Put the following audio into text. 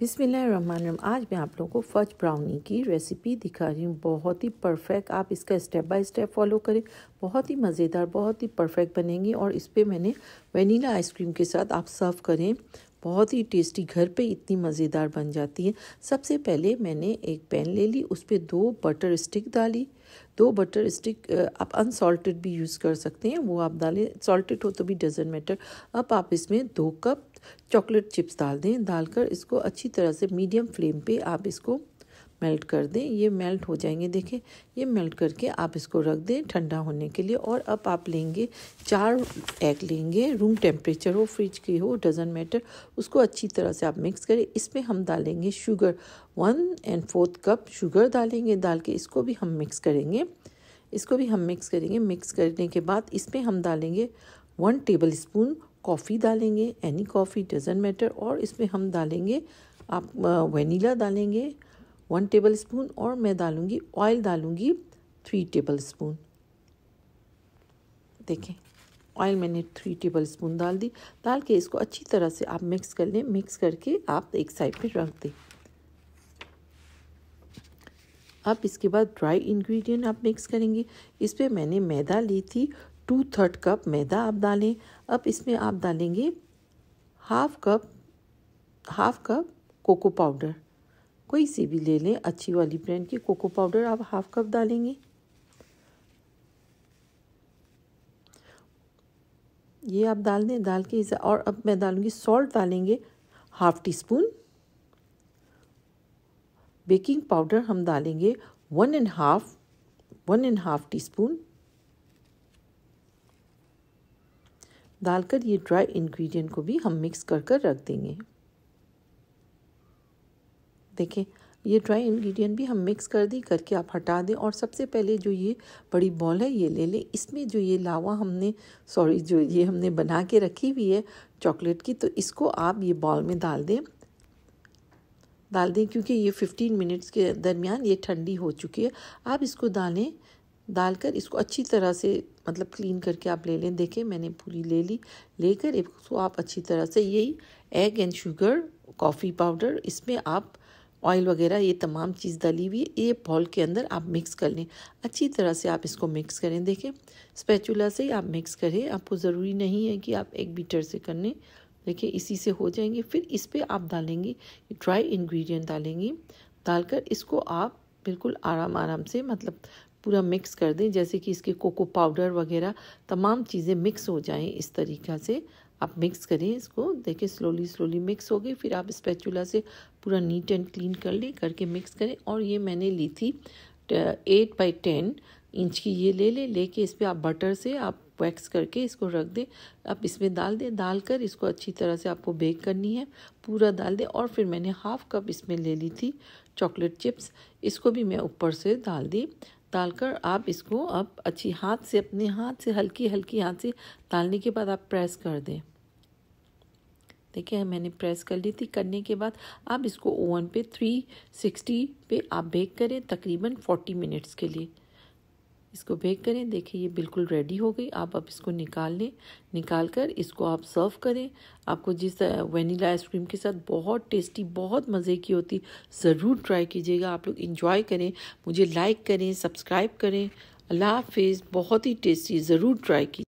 बिसमीम आज मैं आप लोगों को फज ब्राउनी की रेसिपी दिखा रही हूँ बहुत ही परफेक्ट आप इसका स्टेप बाय स्टेप फॉलो करें बहुत ही मज़ेदार बहुत ही परफेक्ट बनेंगी और इस पर मैंने वनीला आइसक्रीम के साथ आप सर्व करें बहुत ही टेस्टी घर पे इतनी मज़ेदार बन जाती है सबसे पहले मैंने एक पैन ले ली उस पर दो बटर स्टिक डाली दो बटर स्टिक आप अनसॉल्टेड भी यूज़ कर सकते हैं वो आप डालें सॉल्टेड हो तो भी डजेंट मैटर अब आप इसमें दो कप चॉकलेट चिप्स डाल दें डालकर इसको अच्छी तरह से मीडियम फ्लेम पे आप इसको मेल्ट कर दें ये मेल्ट हो जाएंगे देखें ये मेल्ट करके आप इसको रख दें ठंडा होने के लिए और अब आप लेंगे चार एग लेंगे रूम टेम्परेचर हो फ्रिज की हो डजेंट मैटर उसको अच्छी तरह से आप मिक्स करें इसमें हम डालेंगे sugar one and fourth cup sugar डालेंगे डाल के इसको भी हम मिक्स करेंगे इसको भी हम मिक्स करेंगे मिक्स करने के बाद इसमें हम डालेंगे वन टेबल स्पून कॉफ़ी डालेंगे एनी कॉफ़ी डजन मैटर और इसमें हम डालेंगे आप वनीला डालेंगे वन टेबल स्पून और मैं डालूँगी ऑयल डालूँगी थ्री टेबल स्पून देखें ऑयल मैंने थ्री टेबल स्पून डाल दी डाल के इसको अच्छी तरह से आप मिक्स कर लें मिक्स करके आप एक साइड पे रख दें अब इसके बाद ड्राई इंग्रेडिएंट आप मिक्स करेंगे इस पर मैंने मैदा ली थी टू थर्ड कप मैदा आप डालें अब इसमें आप डालेंगे half cup half cup cocoa powder कोई सी भी ले लें अच्छी वाली ब्रांड की कोको पाउडर आप हाफ कप डालेंगे ये आप डाल दें डाल के इसे और अब मैं डालूँगी सॉल्ट डालेंगे half teaspoon baking powder हम डालेंगे one and half one and half teaspoon डालकर ये ड्राई इंग्रेडिएंट को भी हम मिक्स कर कर रख देंगे देखें ये ड्राई इंग्रेडिएंट भी हम मिक्स कर दी करके आप हटा दें और सबसे पहले जो ये बड़ी बॉल है ये ले लें इसमें जो ये लावा हमने सॉरी जो ये हमने बना के रखी हुई है चॉकलेट की तो इसको आप ये बॉल में डाल दें डाल दें क्योंकि ये 15 मिनट्स के दरमियान ये ठंडी हो चुकी है आप इसको डालें डालकर इसको अच्छी तरह से मतलब क्लीन करके आप ले लें देखें मैंने पूरी ले ली लेकर इसको आप अच्छी तरह से यही egg and sugar coffee powder इसमें आप ऑयल वगैरह ये तमाम चीज़ डाली हुई है ये बॉल के अंदर आप मिक्स कर लें अच्छी तरह से आप इसको मिक्स करें देखें स्पैचुला से ही आप मिक्स करें आपको ज़रूरी नहीं है कि आप एक बीटर से कर लें देखिए इसी से हो जाएंगे फिर इस पर आप डालेंगे ड्राई इन्ग्रीडियंट डालेंगे डालकर इसको आप बिल्कुल आराम आराम से मतलब पूरा मिक्स कर दें जैसे कि इसके कोको पाउडर वगैरह तमाम चीज़ें मिक्स हो जाएं इस तरीक़ा से आप मिक्स करें इसको देखिए स्लोली स्लोली मिक्स हो गई फिर आप स्पैचुला से पूरा नीट एंड क्लीन कर लें करके मिक्स करें और ये मैंने ली थी एट बाई टेन इंच की ये ले ले लेके इस पर आप बटर से आप वैक्स करके इसको रख दें आप इसमें डाल दें डाल कर इसको अच्छी तरह से आपको बेक करनी है पूरा डाल दें और फिर मैंने हाफ कप इसमें ले ली थी चॉकलेट चिप्स इसको भी मैं ऊपर से डाल दी डालकर आप इसको अब अच्छी हाथ से अपने हाथ से हल्की हल्की हाथ से डालने के बाद आप प्रेस कर दें देखिए मैंने प्रेस कर ली थी करने के बाद आप इसको ओवन पे 360 पे आप बेक करें तकरीबन 40 मिनट्स के लिए इसको बेक करें देखिए ये बिल्कुल रेडी हो गई आप अब इसको निकाल लें निकाल कर इसको आप सर्व करें आपको जिस वनीला आइसक्रीम के साथ बहुत टेस्टी बहुत मज़े की होती ज़रूर ट्राई कीजिएगा आप लोग इन्जॉय करें मुझे लाइक करें सब्सक्राइब करें अल्लाह हाफिज़ बहुत ही टेस्टी ज़रूर ट्राई कीजिए